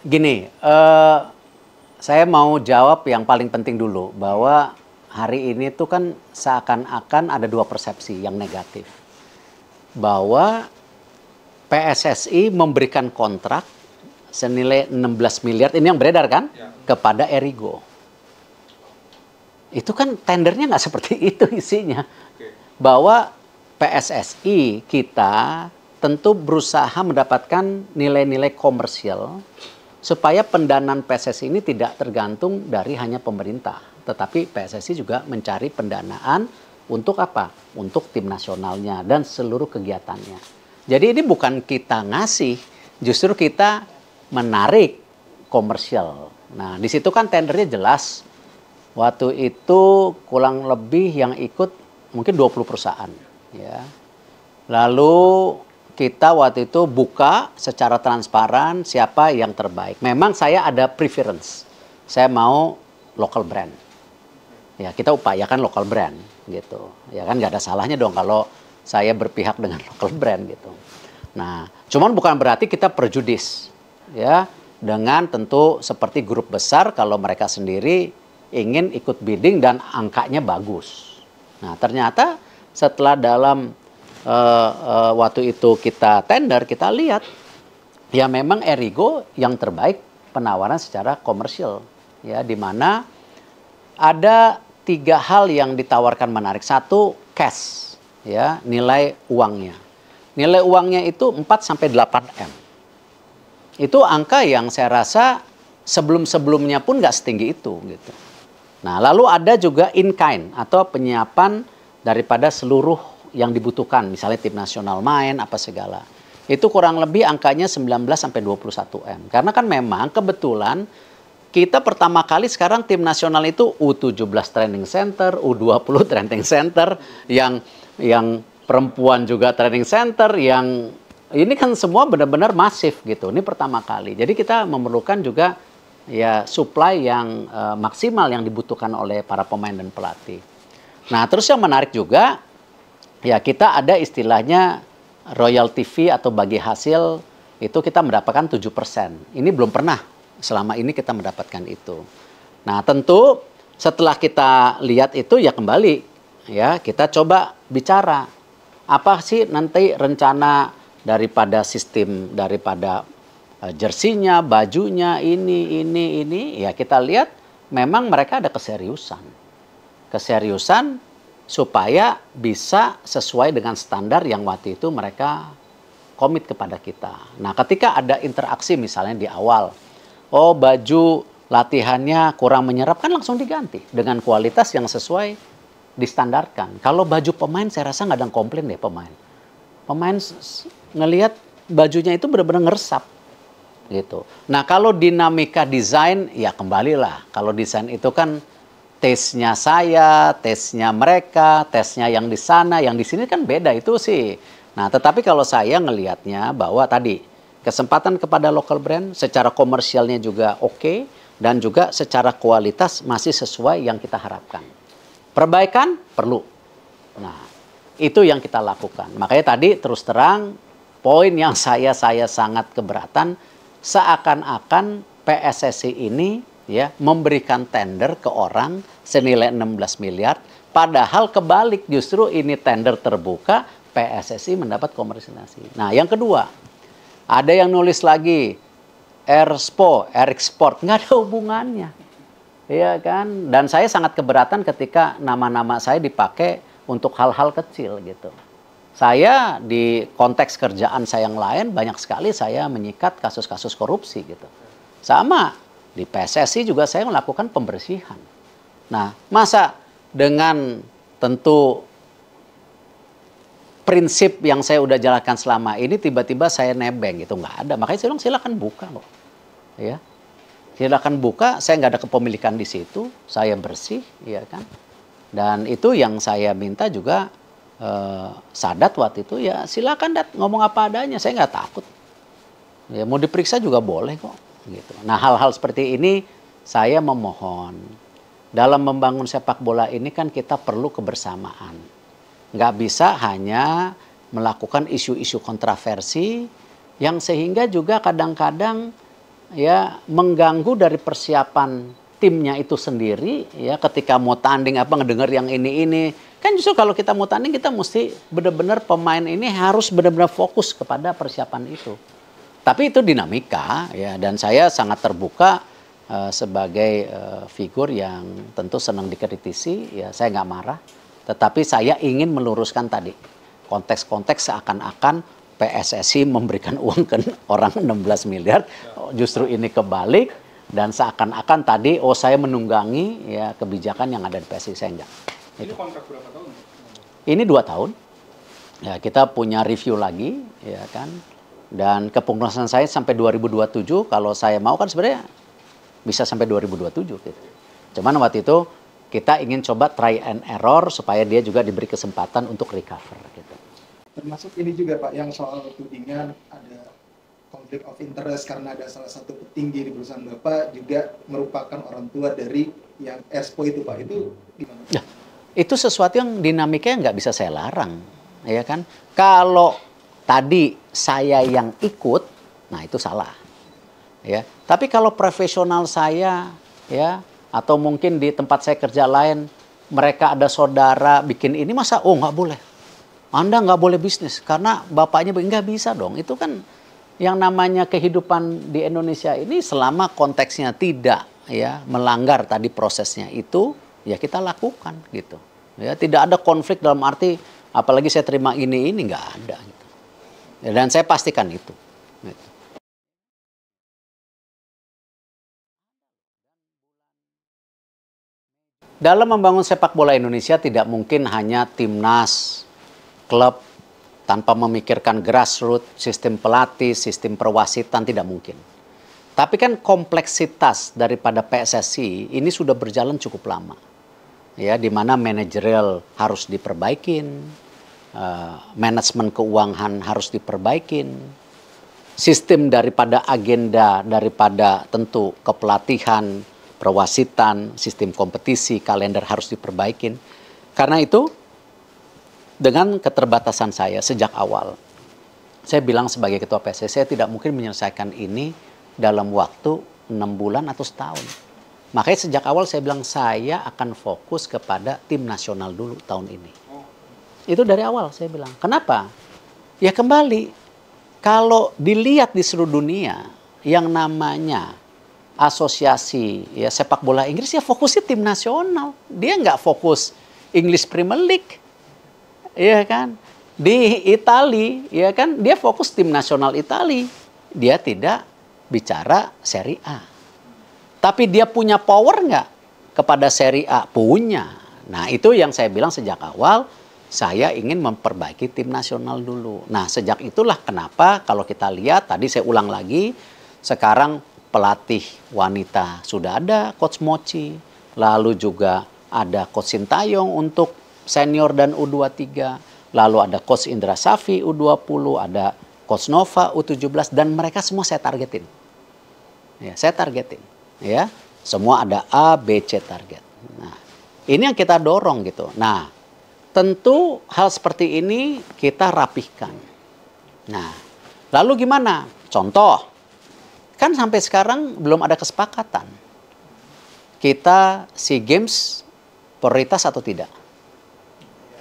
Gini, uh, saya mau jawab yang paling penting dulu bahwa hari ini tuh kan seakan-akan ada dua persepsi yang negatif bahwa PSSI memberikan kontrak senilai 16 miliar ini yang beredar kan ya. kepada Erigo. Itu kan tendernya nggak seperti itu isinya. Oke. Bahwa PSSI kita tentu berusaha mendapatkan nilai-nilai komersial supaya pendanaan PSSI ini tidak tergantung dari hanya pemerintah, tetapi PSSI juga mencari pendanaan untuk apa? Untuk tim nasionalnya dan seluruh kegiatannya. Jadi ini bukan kita ngasih, justru kita menarik komersial. Nah, di situ kan tendernya jelas. Waktu itu kurang lebih yang ikut mungkin 20 perusahaan, ya. Lalu kita waktu itu buka secara transparan siapa yang terbaik. Memang saya ada preference. Saya mau local brand. Ya, kita upayakan local brand gitu. Ya kan nggak ada salahnya dong kalau saya berpihak dengan local brand gitu. Nah, cuman bukan berarti kita perjudis ya dengan tentu seperti grup besar kalau mereka sendiri ingin ikut bidding dan angkanya bagus. Nah, ternyata setelah dalam uh, uh, waktu itu kita tender, kita lihat ya memang Erigo yang terbaik penawaran secara komersial ya di mana ada tiga hal yang ditawarkan menarik. Satu cash ya, nilai uangnya. Nilai uangnya itu 4 sampai 8 M. Itu angka yang saya rasa sebelum-sebelumnya pun nggak setinggi itu gitu. Nah, lalu ada juga in kind atau penyiapan daripada seluruh yang dibutuhkan, misalnya tim nasional main apa segala. Itu kurang lebih angkanya 19 sampai 21 M. Karena kan memang kebetulan kita pertama kali sekarang tim nasional itu U17 training center, U20 training center yang yang perempuan juga training center yang ini kan semua benar-benar masif gitu. Ini pertama kali. Jadi kita memerlukan juga ya supply yang uh, maksimal yang dibutuhkan oleh para pemain dan pelatih. Nah, terus yang menarik juga ya kita ada istilahnya royal TV atau bagi hasil itu kita mendapatkan tujuh persen Ini belum pernah selama ini kita mendapatkan itu. Nah, tentu setelah kita lihat itu ya kembali ya kita coba bicara apa sih nanti rencana daripada sistem daripada eh, jersinya, bajunya ini ini ini ya kita lihat memang mereka ada keseriusan. Keseriusan supaya bisa sesuai dengan standar yang waktu itu mereka komit kepada kita. Nah, ketika ada interaksi misalnya di awal, oh baju latihannya kurang menyerap kan langsung diganti dengan kualitas yang sesuai distandarkan. Kalau baju pemain saya rasa nggak ada yang komplain deh pemain. Pemain ngelihat bajunya itu benar-benar ngeresap gitu. Nah kalau dinamika desain ya kembalilah. Kalau desain itu kan tesnya saya, tesnya mereka, tesnya yang di sana, yang di sini kan beda itu sih. Nah, tetapi kalau saya ngelihatnya bahwa tadi kesempatan kepada local brand secara komersialnya juga oke okay, dan juga secara kualitas masih sesuai yang kita harapkan. Perbaikan perlu. Nah, itu yang kita lakukan. Makanya tadi terus terang poin yang saya saya sangat keberatan seakan-akan PSSI ini ya memberikan tender ke orang senilai 16 miliar padahal kebalik justru ini tender terbuka PSSI mendapat komersialisasi. Nah, yang kedua, ada yang nulis lagi Erspo, Erexport, nggak ada hubungannya. Iya kan? Dan saya sangat keberatan ketika nama-nama saya dipakai untuk hal-hal kecil gitu. Saya di konteks kerjaan saya yang lain banyak sekali saya menyikat kasus-kasus korupsi gitu. Sama di PSSI juga saya melakukan pembersihan. Nah, masa dengan tentu prinsip yang saya udah jalankan selama ini tiba-tiba saya nebeng gitu nggak ada. Makanya saya bilang silakan buka loh, Ya. Silakan buka, saya nggak ada kepemilikan di situ, saya bersih, ya kan? Dan itu yang saya minta juga eh, Sadat waktu itu ya silakan dat ngomong apa adanya, saya nggak takut. Ya mau diperiksa juga boleh kok. Gitu. Nah hal-hal seperti ini saya memohon dalam membangun sepak bola ini kan kita perlu kebersamaan. Nggak bisa hanya melakukan isu-isu kontroversi yang sehingga juga kadang-kadang ya mengganggu dari persiapan timnya itu sendiri ya ketika mau tanding apa ngedenger yang ini ini kan justru kalau kita mau tanding kita mesti benar-benar pemain ini harus benar-benar fokus kepada persiapan itu. Tapi itu dinamika ya dan saya sangat terbuka uh, sebagai uh, figur yang tentu senang dikritisi ya saya nggak marah tetapi saya ingin meluruskan tadi konteks-konteks seakan-akan PSSI memberikan uang ke orang 16 miliar justru ini kebalik dan seakan-akan tadi oh saya menunggangi ya kebijakan yang ada di PSSI saya enggak. Ini kontrak berapa tahun? Ini dua tahun. Ya, kita punya review lagi, ya kan? Dan kepengurusan saya sampai 2027, kalau saya mau kan sebenarnya bisa sampai 2027 gitu. Cuman waktu itu kita ingin coba try and error supaya dia juga diberi kesempatan untuk recover gitu. Termasuk ini juga Pak yang soal tudingan ada conflict of interest karena ada salah satu petinggi di perusahaan Bapak juga merupakan orang tua dari yang Expo itu Pak. Itu gimana? Ya, itu sesuatu yang dinamiknya nggak bisa saya larang, ya kan? Kalau tadi saya yang ikut, nah itu salah. Ya, tapi kalau profesional saya ya atau mungkin di tempat saya kerja lain mereka ada saudara bikin ini masa oh nggak boleh. Anda nggak boleh bisnis karena bapaknya nggak bisa dong. Itu kan yang namanya kehidupan di Indonesia ini selama konteksnya tidak ya melanggar tadi prosesnya itu ya kita lakukan gitu ya tidak ada konflik dalam arti apalagi saya terima ini ini nggak ada Ya, dan saya pastikan itu. Gitu. Dalam membangun sepak bola Indonesia tidak mungkin hanya timnas, klub, tanpa memikirkan grassroots, sistem pelatih, sistem perwasitan tidak mungkin. Tapi kan kompleksitas daripada PSSI ini sudah berjalan cukup lama. Ya, di mana manajerial harus diperbaikin, Eh, manajemen keuangan harus diperbaikin, sistem daripada agenda daripada tentu kepelatihan, perwasitan, sistem kompetisi, kalender harus diperbaikin. Karena itu dengan keterbatasan saya sejak awal, saya bilang sebagai ketua PSSI saya tidak mungkin menyelesaikan ini dalam waktu enam bulan atau setahun. Makanya sejak awal saya bilang saya akan fokus kepada tim nasional dulu tahun ini. Itu dari awal saya bilang. Kenapa? Ya kembali, kalau dilihat di seluruh dunia yang namanya asosiasi ya sepak bola Inggris ya fokusnya tim nasional. Dia nggak fokus Inggris Premier League. Iya kan? Di Italia ya kan dia fokus tim nasional Italia Dia tidak bicara Serie A. Tapi dia punya power nggak kepada Serie A? Punya. Nah itu yang saya bilang sejak awal saya ingin memperbaiki tim nasional dulu. Nah, sejak itulah kenapa kalau kita lihat tadi saya ulang lagi, sekarang pelatih wanita sudah ada coach Mochi, lalu juga ada coach Sintayong untuk senior dan U23, lalu ada coach Indra Safi U20, ada coach Nova U17 dan mereka semua saya targetin. Ya, saya targetin, ya. Semua ada A, B, C target. Nah, ini yang kita dorong gitu. Nah, tentu hal seperti ini kita rapihkan. Nah, lalu gimana? Contoh, kan sampai sekarang belum ada kesepakatan. Kita si Games prioritas atau tidak?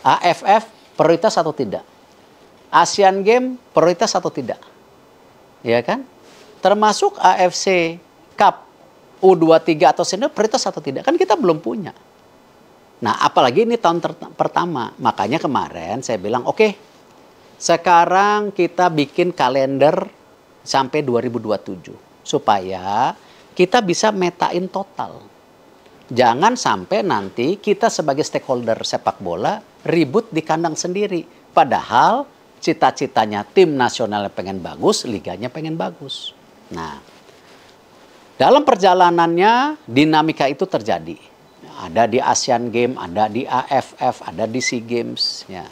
AFF prioritas atau tidak? Asian Games prioritas atau tidak? Ya kan? Termasuk AFC Cup U23 atau senior prioritas atau tidak? Kan kita belum punya. Nah, apalagi ini tahun pertama. Makanya kemarin saya bilang, oke, okay, sekarang kita bikin kalender sampai 2027. Supaya kita bisa metain total. Jangan sampai nanti kita sebagai stakeholder sepak bola ribut di kandang sendiri. Padahal cita-citanya tim nasionalnya pengen bagus, liganya pengen bagus. Nah, dalam perjalanannya dinamika itu terjadi ada di ASEAN Games, ada di AFF, ada di SEA Games. Ya.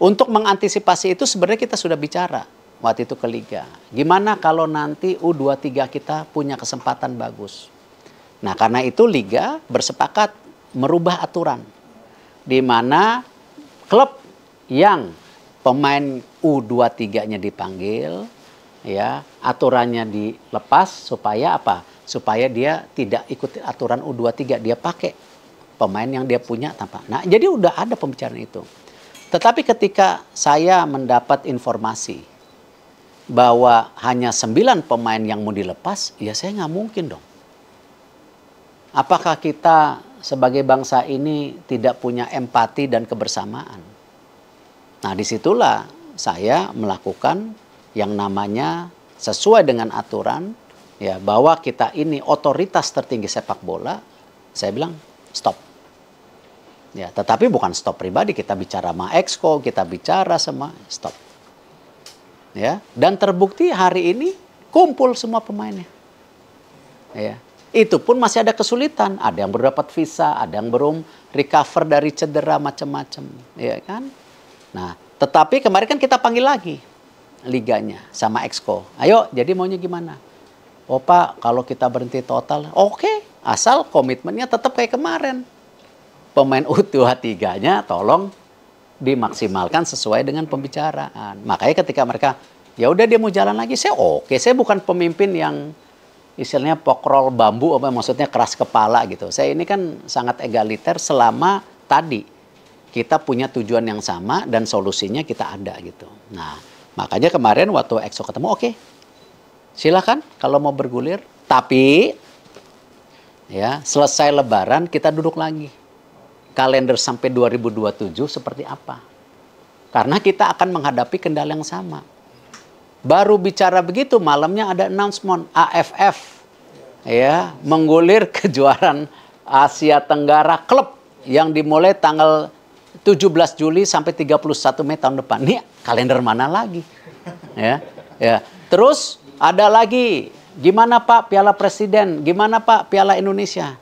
Untuk mengantisipasi itu sebenarnya kita sudah bicara waktu itu ke Liga. Gimana kalau nanti U23 kita punya kesempatan bagus. Nah karena itu Liga bersepakat merubah aturan. Di mana klub yang pemain U23-nya dipanggil, ya aturannya dilepas supaya apa? Supaya dia tidak ikut aturan U23, dia pakai pemain yang dia punya tanpa. Nah, jadi udah ada pembicaraan itu. Tetapi ketika saya mendapat informasi bahwa hanya sembilan pemain yang mau dilepas, ya saya nggak mungkin dong. Apakah kita sebagai bangsa ini tidak punya empati dan kebersamaan? Nah disitulah saya melakukan yang namanya sesuai dengan aturan ya bahwa kita ini otoritas tertinggi sepak bola. Saya bilang stop. Ya, tetapi bukan stop pribadi, kita bicara sama exco, kita bicara sama stop. Ya, dan terbukti hari ini kumpul semua pemainnya. Ya. Itu pun masih ada kesulitan, ada yang baru visa, ada yang belum recover dari cedera macam-macam, ya kan? Nah, tetapi kemarin kan kita panggil lagi liganya sama exco. Ayo, jadi maunya gimana? oh Pak kalau kita berhenti total, oke. Okay. Asal komitmennya tetap kayak kemarin. Pemain U23-nya tolong dimaksimalkan sesuai dengan pembicaraan. Makanya ketika mereka, ya udah dia mau jalan lagi, saya oke. Okay. Saya bukan pemimpin yang istilahnya pokrol bambu apa maksudnya keras kepala gitu. Saya ini kan sangat egaliter selama tadi kita punya tujuan yang sama dan solusinya kita ada gitu. Nah, makanya kemarin waktu EXO ketemu oke, okay, silakan kalau mau bergulir. Tapi ya selesai lebaran kita duduk lagi. Kalender sampai 2027 seperti apa? Karena kita akan menghadapi kendala yang sama. Baru bicara begitu malamnya ada announcement AFF ya menggulir kejuaraan Asia Tenggara klub yang dimulai tanggal 17 Juli sampai 31 Mei tahun depan. Nih, kalender mana lagi? Ya. Ya. Terus ada lagi, gimana Pak Piala Presiden? Gimana Pak Piala Indonesia?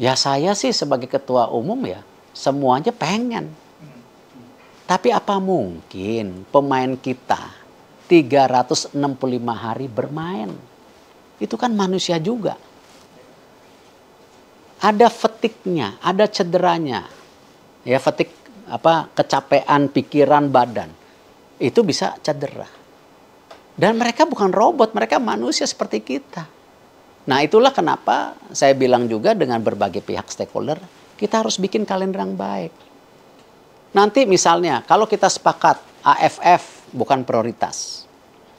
Ya saya sih sebagai ketua umum ya, semuanya pengen. Tapi apa mungkin pemain kita 365 hari bermain? Itu kan manusia juga. Ada fetiknya, ada cederanya. Ya fetik apa kecapean pikiran badan. Itu bisa cedera. Dan mereka bukan robot, mereka manusia seperti kita. Nah itulah kenapa saya bilang juga dengan berbagai pihak stakeholder, kita harus bikin kalender yang baik. Nanti misalnya kalau kita sepakat AFF bukan prioritas,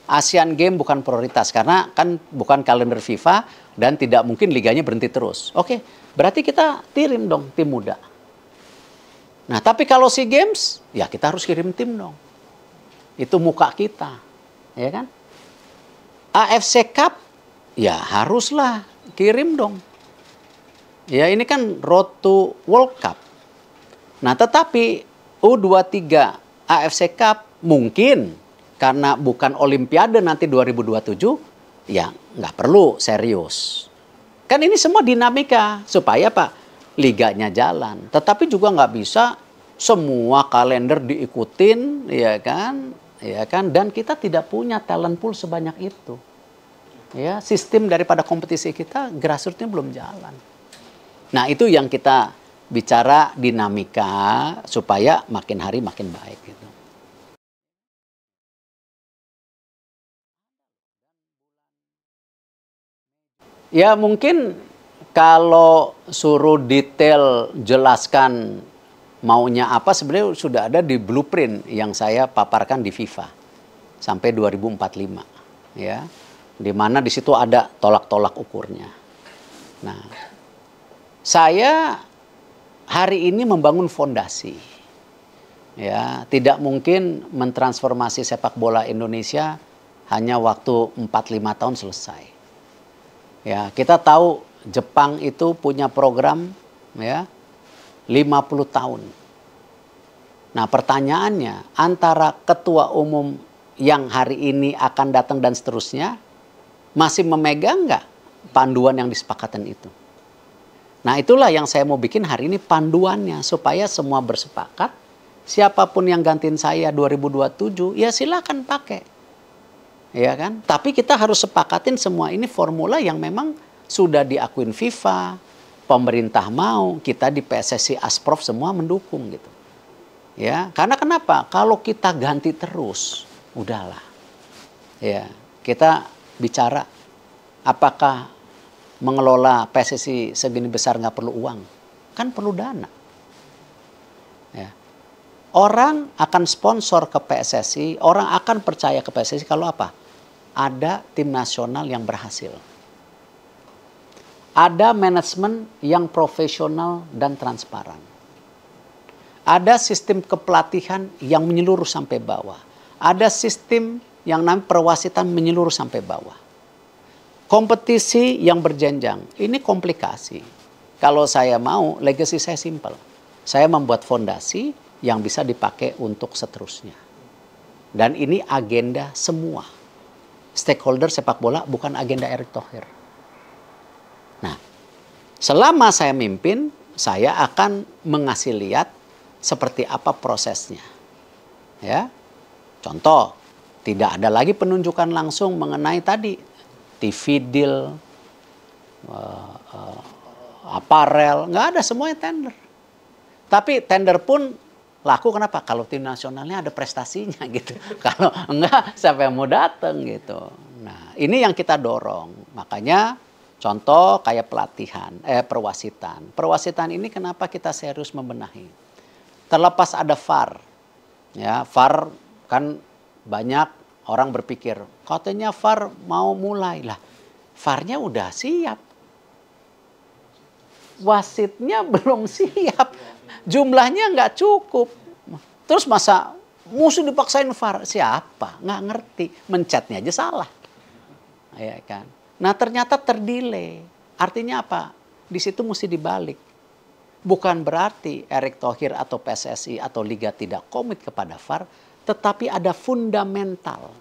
Asian Games bukan prioritas karena kan bukan kalender FIFA dan tidak mungkin liganya berhenti terus. Oke, berarti kita kirim dong tim muda. Nah, tapi kalau SEA Games ya kita harus kirim tim dong. Itu muka kita ya kan? AFC Cup, ya haruslah kirim dong. Ya ini kan road to World Cup. Nah tetapi U23 AFC Cup mungkin karena bukan Olimpiade nanti 2027, ya nggak perlu serius. Kan ini semua dinamika supaya Pak liganya jalan. Tetapi juga nggak bisa semua kalender diikutin, ya kan? ya kan? Dan kita tidak punya talent pool sebanyak itu. Ya, sistem daripada kompetisi kita grassrootsnya belum jalan. Nah, itu yang kita bicara dinamika supaya makin hari makin baik gitu. Ya mungkin kalau suruh detail jelaskan maunya apa sebenarnya sudah ada di blueprint yang saya paparkan di FIFA sampai 2045 ya di mana di situ ada tolak-tolak ukurnya. Nah, saya hari ini membangun fondasi. Ya, tidak mungkin mentransformasi sepak bola Indonesia hanya waktu 4 5 tahun selesai. Ya, kita tahu Jepang itu punya program ya 50 tahun. Nah pertanyaannya antara ketua umum yang hari ini akan datang dan seterusnya masih memegang nggak panduan yang disepakatan itu? Nah itulah yang saya mau bikin hari ini panduannya supaya semua bersepakat siapapun yang gantiin saya 2027 ya silakan pakai. Ya kan? Tapi kita harus sepakatin semua ini formula yang memang sudah diakuin FIFA, pemerintah mau, kita di PSSI Asprof semua mendukung gitu. Ya, karena kenapa? Kalau kita ganti terus, udahlah. Ya, kita bicara apakah mengelola PSSI segini besar nggak perlu uang? Kan perlu dana. Ya. Orang akan sponsor ke PSSI, orang akan percaya ke PSSI kalau apa? Ada tim nasional yang berhasil. Ada manajemen yang profesional dan transparan. Ada sistem kepelatihan yang menyeluruh sampai bawah. Ada sistem yang namanya perwasitan menyeluruh sampai bawah. Kompetisi yang berjenjang, ini komplikasi. Kalau saya mau, legacy saya simple. Saya membuat fondasi yang bisa dipakai untuk seterusnya. Dan ini agenda semua. Stakeholder sepak bola bukan agenda Erick Thohir. Nah, selama saya mimpin, saya akan mengasih lihat seperti apa prosesnya. Ya. Contoh, tidak ada lagi penunjukan langsung mengenai tadi TV deal, eh, eh, aparel, nggak ada semuanya tender. Tapi tender pun laku kenapa? Kalau tim nasionalnya ada prestasinya gitu. Kalau enggak siapa yang mau datang gitu. Nah ini yang kita dorong. Makanya Contoh kayak pelatihan, eh perwasitan. Perwasitan ini kenapa kita serius membenahi? Terlepas ada VAR. Ya, VAR kan banyak orang berpikir, katanya VAR mau mulai lah. VAR-nya udah siap. Wasitnya belum siap. Jumlahnya nggak cukup. Terus masa musuh dipaksain VAR? Siapa? Nggak ngerti. Mencetnya aja salah. Ya kan? Nah ternyata terdelay. Artinya apa? Di situ mesti dibalik. Bukan berarti Erick Thohir atau PSSI atau Liga tidak komit kepada VAR, tetapi ada fundamental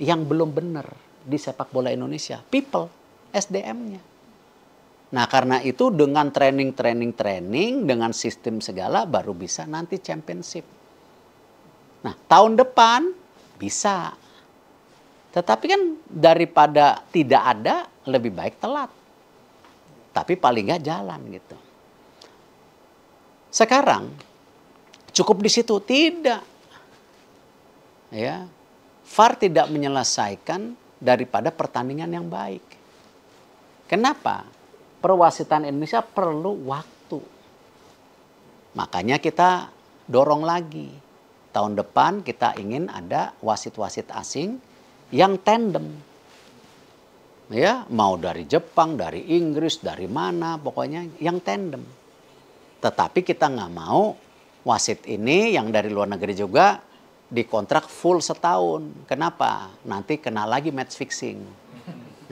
yang belum benar di sepak bola Indonesia. People, SDM-nya. Nah karena itu dengan training, training, training, dengan sistem segala baru bisa nanti championship. Nah tahun depan bisa tetapi kan daripada tidak ada lebih baik telat. Tapi paling nggak jalan gitu. Sekarang cukup di situ tidak. Ya. VAR tidak menyelesaikan daripada pertandingan yang baik. Kenapa? Perwasitan Indonesia perlu waktu. Makanya kita dorong lagi. Tahun depan kita ingin ada wasit-wasit asing yang tandem. Ya, mau dari Jepang, dari Inggris, dari mana, pokoknya yang tandem. Tetapi kita nggak mau wasit ini yang dari luar negeri juga dikontrak full setahun. Kenapa? Nanti kena lagi match fixing.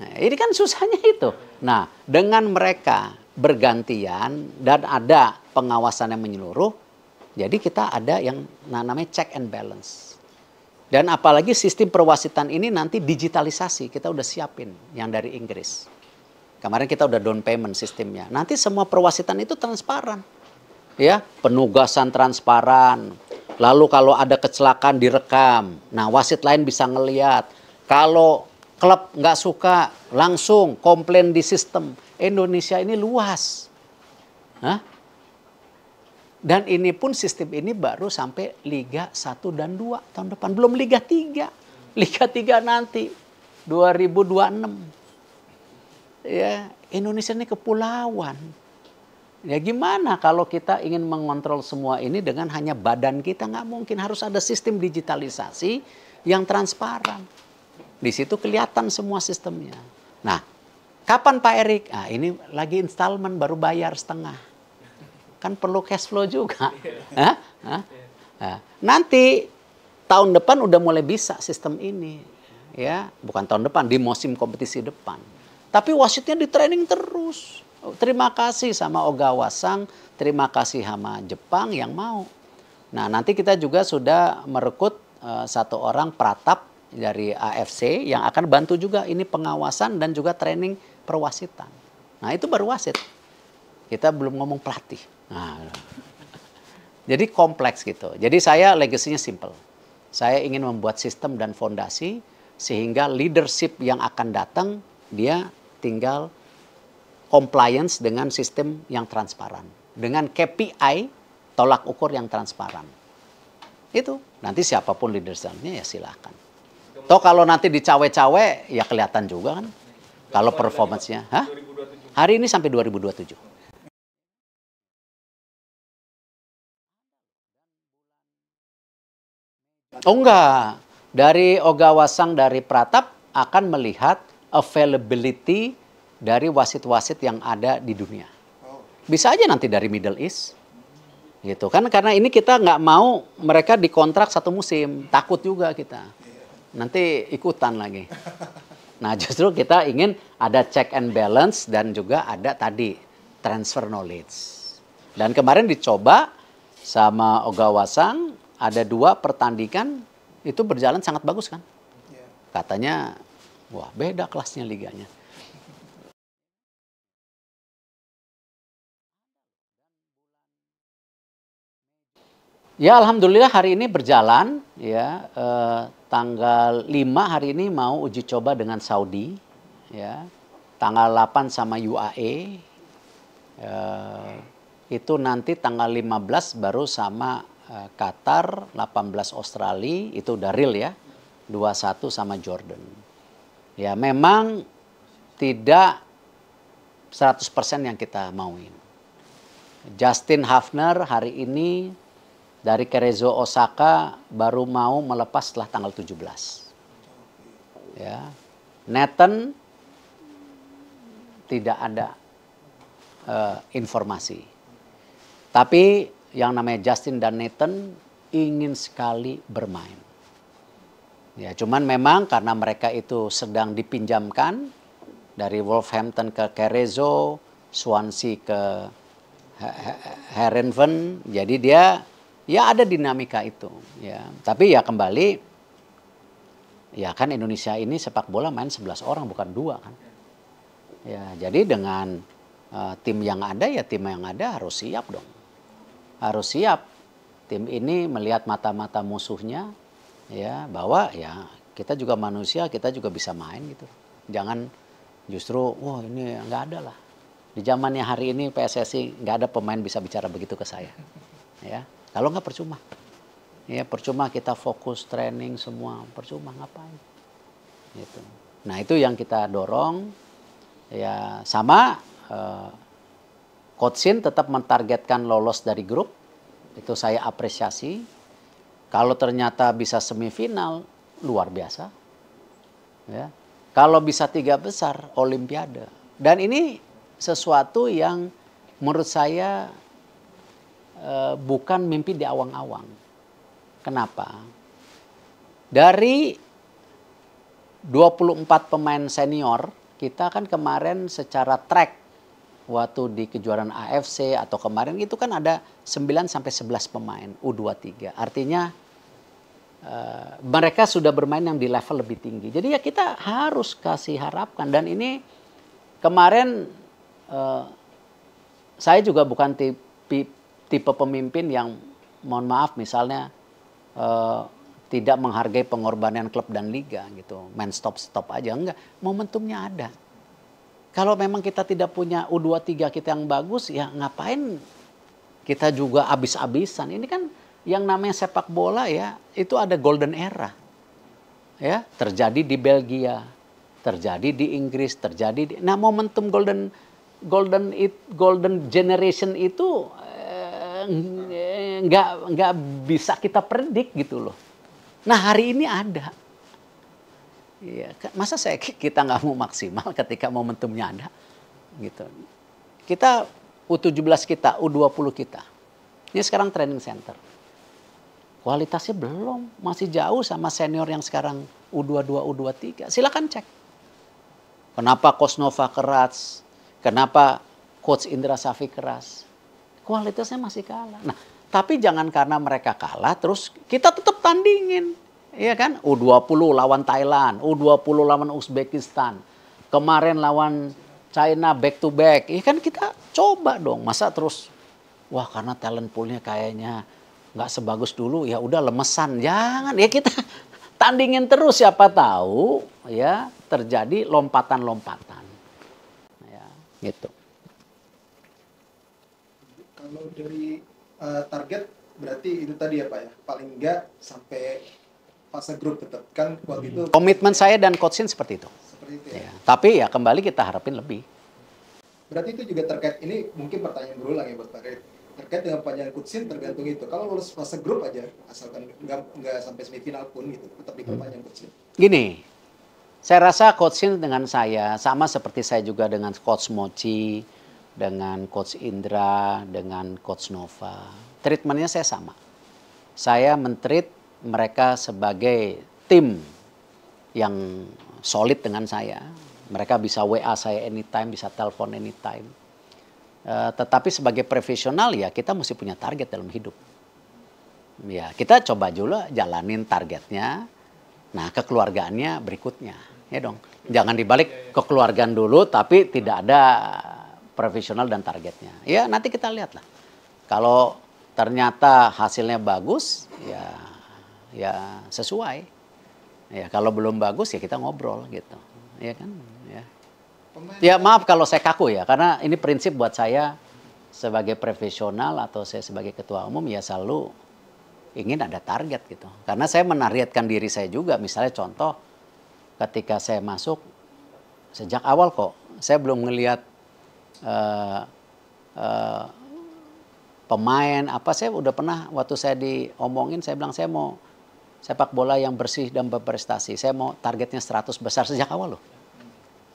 Nah, ini kan susahnya itu. Nah, dengan mereka bergantian dan ada pengawasan yang menyeluruh, jadi kita ada yang namanya check and balance. Dan apalagi sistem perwasitan ini nanti digitalisasi, kita udah siapin yang dari Inggris. Kemarin kita udah down payment sistemnya. Nanti semua perwasitan itu transparan. Ya, penugasan transparan. Lalu kalau ada kecelakaan direkam. Nah, wasit lain bisa ngeliat. Kalau klub nggak suka, langsung komplain di sistem. Indonesia ini luas. Hah? Dan ini pun sistem ini baru sampai Liga 1 dan 2 tahun depan. Belum Liga 3. Liga 3 nanti 2026. Ya, Indonesia ini kepulauan. Ya gimana kalau kita ingin mengontrol semua ini dengan hanya badan kita nggak mungkin harus ada sistem digitalisasi yang transparan. Di situ kelihatan semua sistemnya. Nah, kapan Pak Erik? Ah ini lagi installment baru bayar setengah kan perlu cash flow juga. Huh? Huh? Yeah. nanti tahun depan udah mulai bisa sistem ini. Ya, bukan tahun depan, di musim kompetisi depan. Tapi wasitnya di training terus. Terima kasih sama Ogawa Sang, terima kasih sama Jepang yang mau. Nah, nanti kita juga sudah merekrut uh, satu orang Pratap dari AFC yang akan bantu juga ini pengawasan dan juga training perwasitan. Nah, itu baru wasit. Kita belum ngomong pelatih. Nah, jadi kompleks gitu. Jadi saya legasinya simple. Saya ingin membuat sistem dan fondasi sehingga leadership yang akan datang dia tinggal compliance dengan sistem yang transparan. Dengan KPI tolak ukur yang transparan. Itu nanti siapapun leadershipnya ya silahkan. Toh kalau nanti dicawe-cawe ya kelihatan juga kan. Kalau performance-nya. Hari ini sampai 2027. Oh enggak. Dari Ogawa Sang dari Pratap akan melihat availability dari wasit-wasit yang ada di dunia. Bisa aja nanti dari Middle East. Gitu kan karena ini kita nggak mau mereka dikontrak satu musim, takut juga kita. Nanti ikutan lagi. Nah, justru kita ingin ada check and balance dan juga ada tadi transfer knowledge. Dan kemarin dicoba sama Ogawa Sang ada dua pertandingan itu berjalan sangat bagus kan. Katanya, wah beda kelasnya liganya. Ya alhamdulillah hari ini berjalan ya eh, tanggal 5 hari ini mau uji coba dengan Saudi ya tanggal 8 sama UAE eh, itu nanti tanggal 15 baru sama Eh, Qatar, 18 Australia itu udah real ya. 21 sama Jordan. Ya memang tidak 100% yang kita mauin. Justin Hafner hari ini dari Kerezo Osaka baru mau melepas setelah tanggal 17. Ya. Nathan tidak ada uh, informasi. Tapi yang namanya Justin dan Nathan ingin sekali bermain. Ya, cuman memang karena mereka itu sedang dipinjamkan dari Wolverhampton ke Carezo, Swansea ke Herenven, jadi dia ya ada dinamika itu. Ya, tapi ya kembali ya kan Indonesia ini sepak bola main 11 orang bukan dua kan. Ya, jadi dengan uh, tim yang ada ya tim yang ada harus siap dong harus siap tim ini melihat mata-mata musuhnya ya bahwa ya kita juga manusia kita juga bisa main gitu jangan justru wah ini nggak ada lah di zamannya hari ini PSSI nggak ada pemain bisa bicara begitu ke saya ya kalau nggak percuma ya percuma kita fokus training semua percuma ngapain gitu nah itu yang kita dorong ya sama eh, Kotzin tetap mentargetkan lolos dari grup. Itu saya apresiasi. Kalau ternyata bisa semifinal, luar biasa. Ya. Kalau bisa tiga besar, olimpiade. Dan ini sesuatu yang menurut saya eh, bukan mimpi di awang-awang. Kenapa? Dari 24 pemain senior, kita kan kemarin secara track waktu di kejuaraan AFC atau kemarin itu kan ada 9 sampai 11 pemain U23. Artinya uh, mereka sudah bermain yang di level lebih tinggi. Jadi ya kita harus kasih harapkan dan ini kemarin uh, saya juga bukan tipe tipe pemimpin yang mohon maaf misalnya uh, tidak menghargai pengorbanan klub dan liga gitu. Main stop stop aja enggak. Momentumnya ada kalau memang kita tidak punya U23 kita yang bagus, ya ngapain kita juga abis-abisan. Ini kan yang namanya sepak bola ya, itu ada golden era. Ya, terjadi di Belgia, terjadi di Inggris, terjadi di Nah, momentum golden golden it, golden generation itu eh, nggak eh, nggak bisa kita predik gitu loh. Nah, hari ini ada Iya, masa saya kita nggak mau maksimal ketika momentumnya ada, gitu. Kita U17 kita, U20 kita. Ini sekarang training center. Kualitasnya belum, masih jauh sama senior yang sekarang U22, U23. Silakan cek. Kenapa Kosnova keras? Kenapa Coach Indra Safi keras? Kualitasnya masih kalah. Nah, tapi jangan karena mereka kalah terus kita tetap tandingin Iya kan? U20 lawan Thailand, U20 lawan Uzbekistan. Kemarin lawan China back to back. Iya kan kita coba dong. Masa terus wah karena talent poolnya kayaknya nggak sebagus dulu ya udah lemesan. Jangan ya kita tandingin terus siapa tahu ya terjadi lompatan-lompatan. Ya, gitu. Kalau dari uh, target berarti itu tadi ya Pak ya, paling enggak sampai fase grup tetap kan waktu hmm. itu komitmen saya dan coachin seperti itu. Seperti itu ya. ya. Tapi ya kembali kita harapin lebih. Berarti itu juga terkait ini mungkin pertanyaan berulang ya buat Pak Rit. Terkait dengan panjang coachin tergantung itu. Kalau lulus fase grup aja asalkan nggak nggak sampai semifinal pun gitu tetap diperpanjang hmm. coachin. Gini. Saya rasa coachin dengan saya sama seperti saya juga dengan coach Mochi, dengan coach Indra, dengan coach Nova. Treatmentnya saya sama. Saya mentreat mereka sebagai tim yang solid dengan saya. Mereka bisa WA saya anytime, bisa telepon anytime. Uh, tetapi sebagai profesional ya kita mesti punya target dalam hidup. Ya kita coba dulu jalanin targetnya. Nah kekeluargaannya berikutnya, ya dong. Jangan dibalik kekeluargaan dulu tapi tidak ada profesional dan targetnya. Ya nanti kita lihat Kalau ternyata hasilnya bagus, ya ya sesuai. Ya kalau belum bagus ya kita ngobrol gitu. Ya kan? Ya. Ya maaf kalau saya kaku ya karena ini prinsip buat saya sebagai profesional atau saya sebagai ketua umum ya selalu ingin ada target gitu. Karena saya menargetkan diri saya juga misalnya contoh ketika saya masuk sejak awal kok saya belum melihat uh, eh, uh, eh, pemain apa saya udah pernah waktu saya diomongin saya bilang saya mau sepak bola yang bersih dan berprestasi. Saya mau targetnya 100 besar sejak awal loh.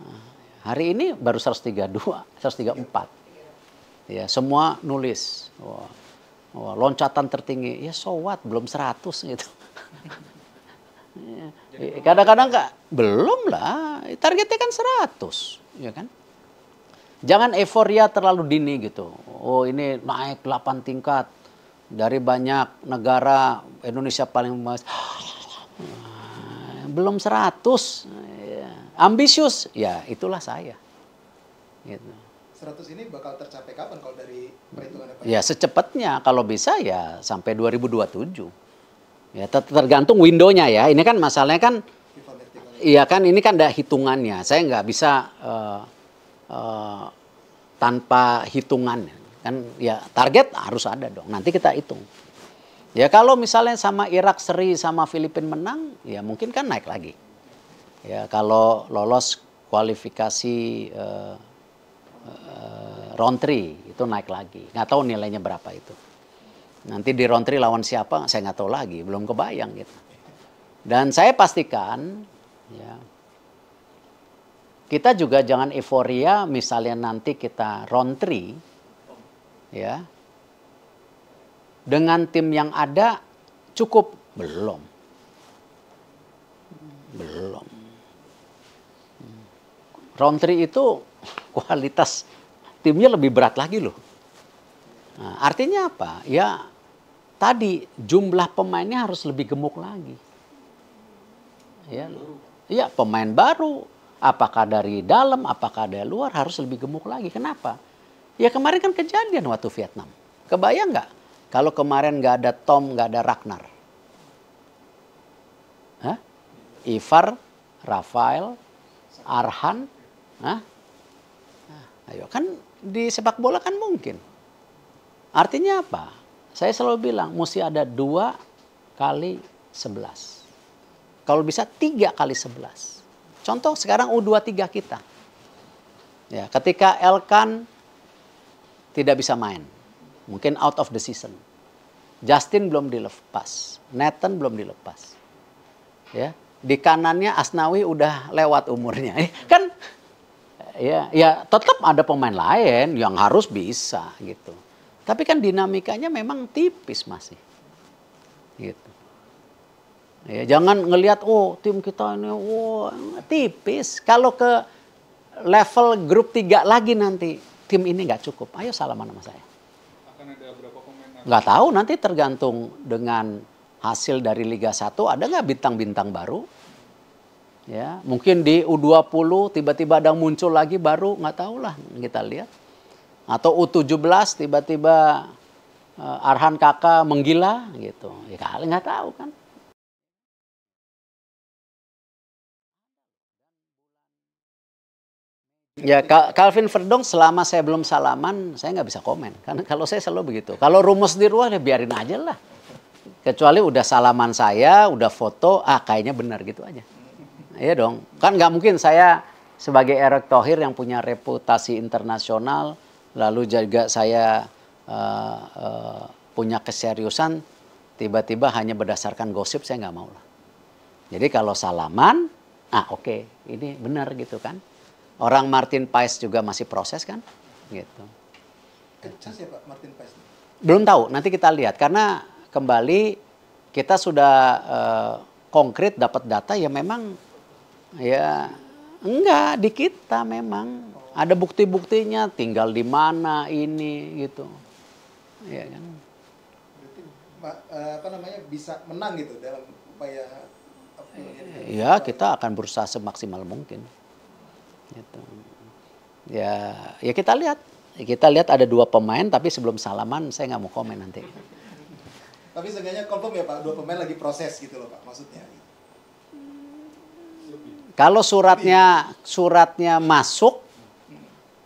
Nah, hari ini baru 132, 134. Ya, semua nulis. Wah, wah, loncatan tertinggi. Ya so what, belum 100 gitu. Kadang-kadang enggak, belum lah. Targetnya kan 100, ya kan? Jangan euforia terlalu dini gitu. Oh ini naik 8 tingkat, dari banyak negara Indonesia paling mas belum 100 iya. ambisius ya itulah saya gitu. 100 ini bakal tercapai kapan kalau dari perhitungan Ya secepatnya kalau bisa ya sampai 2027 ya ter tergantung windownya ya ini kan masalahnya kan iya kan ini kan ada hitungannya saya nggak bisa uh, uh, tanpa hitungan Kan ya target harus ada dong. Nanti kita hitung. Ya kalau misalnya sama Irak seri sama Filipina menang, ya mungkin kan naik lagi. Ya kalau lolos kualifikasi uh, uh, round 3 itu naik lagi. Nggak tahu nilainya berapa itu. Nanti di round 3 lawan siapa saya nggak tahu lagi, belum kebayang gitu. Dan saya pastikan ya, kita juga jangan euforia misalnya nanti kita round 3 ya dengan tim yang ada cukup belum belum Round three itu kualitas timnya lebih berat lagi loh nah, artinya apa ya tadi jumlah pemainnya harus lebih gemuk lagi ya ya pemain baru apakah dari dalam apakah dari luar harus lebih gemuk lagi kenapa Ya kemarin kan kejadian waktu Vietnam. Kebayang nggak kalau kemarin nggak ada Tom, nggak ada Ragnar? Hah? Ivar, Rafael, Arhan, Hah? Ayo kan di sepak bola kan mungkin. Artinya apa? Saya selalu bilang mesti ada dua kali sebelas. Kalau bisa tiga kali sebelas. Contoh sekarang U23 kita. Ya, ketika Elkan tidak bisa main. Mungkin out of the season. Justin belum dilepas, Nathan belum dilepas. Ya, di kanannya Asnawi udah lewat umurnya. Eh, kan ya ya tetap ada pemain lain yang harus bisa gitu. Tapi kan dinamikanya memang tipis masih. Gitu. Ya, jangan ngelihat oh tim kita ini wow oh, tipis. Kalau ke level grup 3 lagi nanti tim ini nggak cukup. Ayo salaman sama saya. Nggak tahu nanti tergantung dengan hasil dari Liga 1 ada nggak bintang-bintang baru? Ya, mungkin di U20 tiba-tiba ada muncul lagi baru nggak tahu lah kita lihat. Atau U17 tiba-tiba eh, Arhan Kakak menggila gitu. Ya kali nggak tahu kan. Ya Calvin Verdong selama saya belum salaman saya nggak bisa komen karena kalau saya selalu begitu. Kalau rumus di ruang ya biarin aja lah. Kecuali udah salaman saya, udah foto, ah kayaknya benar gitu aja. Iya dong. Kan nggak mungkin saya sebagai Erick Thohir yang punya reputasi internasional lalu juga saya uh, uh, punya keseriusan tiba-tiba hanya berdasarkan gosip saya nggak mau lah. Jadi kalau salaman, ah oke, okay, ini benar gitu kan. Orang Martin Pais juga masih proses kan? Gitu. Kencang sih Pak Martin Pais? Belum tahu, nanti kita lihat. Karena kembali kita sudah uh, konkret dapat data ya memang ya enggak di kita memang ada bukti-buktinya tinggal di mana ini gitu. Ya kan? Eh, apa namanya bisa menang gitu dalam upaya Ya, kita akan berusaha semaksimal mungkin. Gitu. Ya, ya kita lihat. Kita lihat ada dua pemain, tapi sebelum salaman saya nggak mau komen nanti. Tapi sebenarnya confirm ya Pak, dua pemain lagi proses gitu loh Pak, maksudnya. Kalau suratnya suratnya masuk,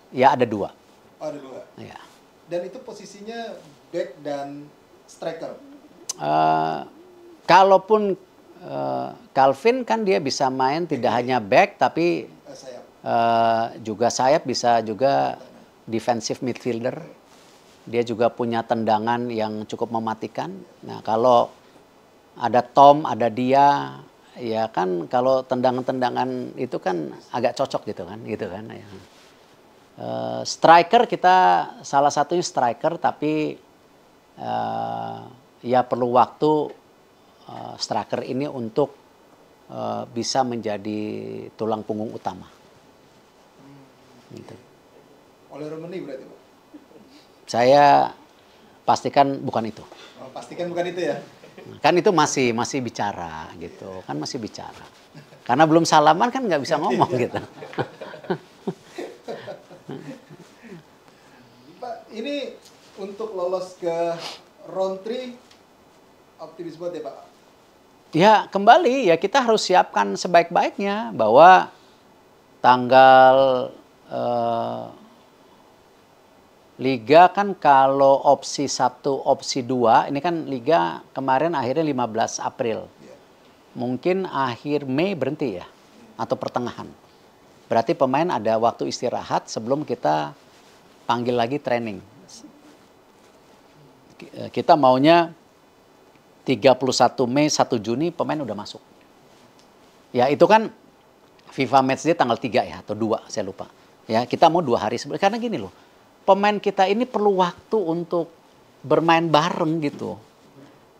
ya ada dua. Oh, ada dua. Ya. Dan itu posisinya back dan striker. Uh, kalaupun eh, Calvin kan dia bisa main tidak hanya back tapi uh, juga sayap bisa juga defensive midfielder. Dia juga punya tendangan yang cukup mematikan. Nah, kalau ada Tom, ada dia, ya kan kalau tendangan-tendangan itu kan agak cocok gitu kan, gitu kan. Ya. Uh, striker kita salah satunya striker tapi uh, ya perlu waktu uh, striker ini untuk uh, bisa menjadi tulang punggung utama. Gitu. Oleh Romani berarti Pak? Saya pastikan bukan itu. Oh, pastikan bukan itu ya? Kan itu masih masih bicara gitu, kan masih bicara. Karena belum salaman kan nggak bisa ngomong iya. gitu. Pak, ini untuk lolos ke round 3 optimis buat ya Pak? Ya kembali ya kita harus siapkan sebaik-baiknya bahwa tanggal Eh, liga kan kalau opsi satu, opsi dua, ini kan liga kemarin akhirnya 15 April. Mungkin akhir Mei berhenti ya, atau pertengahan. Berarti pemain ada waktu istirahat sebelum kita panggil lagi training. Kita maunya 31 Mei 1 Juni pemain udah masuk. Ya itu kan FIFA Match Day tanggal 3 ya atau 2 saya lupa. Ya, kita mau dua hari sebelum karena gini loh. Pemain kita ini perlu waktu untuk bermain bareng gitu.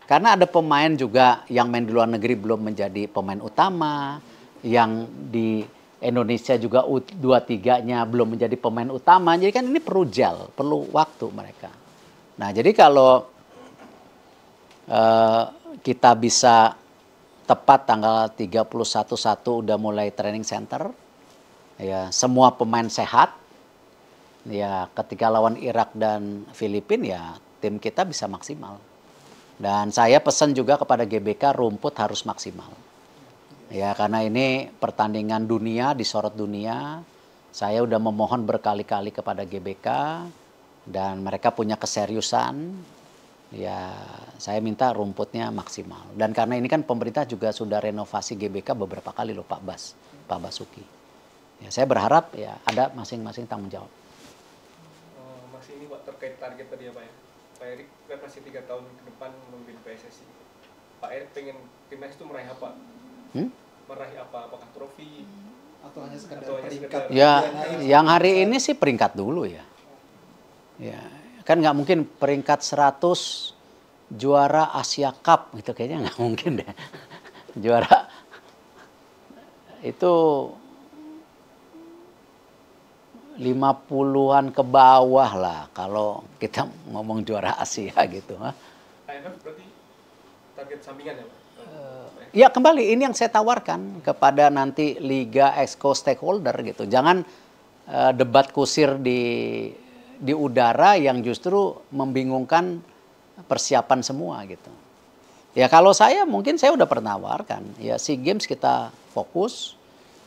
Karena ada pemain juga yang main di luar negeri belum menjadi pemain utama, yang di Indonesia juga dua tiganya belum menjadi pemain utama. Jadi kan ini perlu gel, perlu waktu mereka. Nah, jadi kalau uh, kita bisa tepat tanggal satu udah mulai training center, ya semua pemain sehat ya ketika lawan Irak dan Filipina ya tim kita bisa maksimal dan saya pesan juga kepada GBK rumput harus maksimal ya karena ini pertandingan dunia disorot dunia saya sudah memohon berkali-kali kepada GBK dan mereka punya keseriusan ya saya minta rumputnya maksimal dan karena ini kan pemerintah juga sudah renovasi GBK beberapa kali loh Pak Bas Pak Basuki Ya, saya berharap ya ada masing-masing tanggung jawab. Oh, Mas ini Pak terkait target tadi ya Pak ya. Pak Erick? kan masih tiga tahun ke depan memimpin PSSI. Pak Erick pengen timnas itu meraih apa? Hmm? Meraih apa? Apakah trofi? Atau hanya sekedar Atau peringkat? Sekedar ya, yang hari ini sih peringkat dulu ya. Ya, kan nggak mungkin peringkat 100 juara Asia Cup gitu kayaknya nggak mungkin deh. juara itu lima puluhan ke bawah lah kalau kita ngomong juara Asia gitu. ya Pak? Eh, ya kembali ini yang saya tawarkan kepada nanti liga exco stakeholder gitu. Jangan uh, debat kusir di di udara yang justru membingungkan persiapan semua gitu. Ya kalau saya mungkin saya udah pernah tawarkan ya SEA Games kita fokus,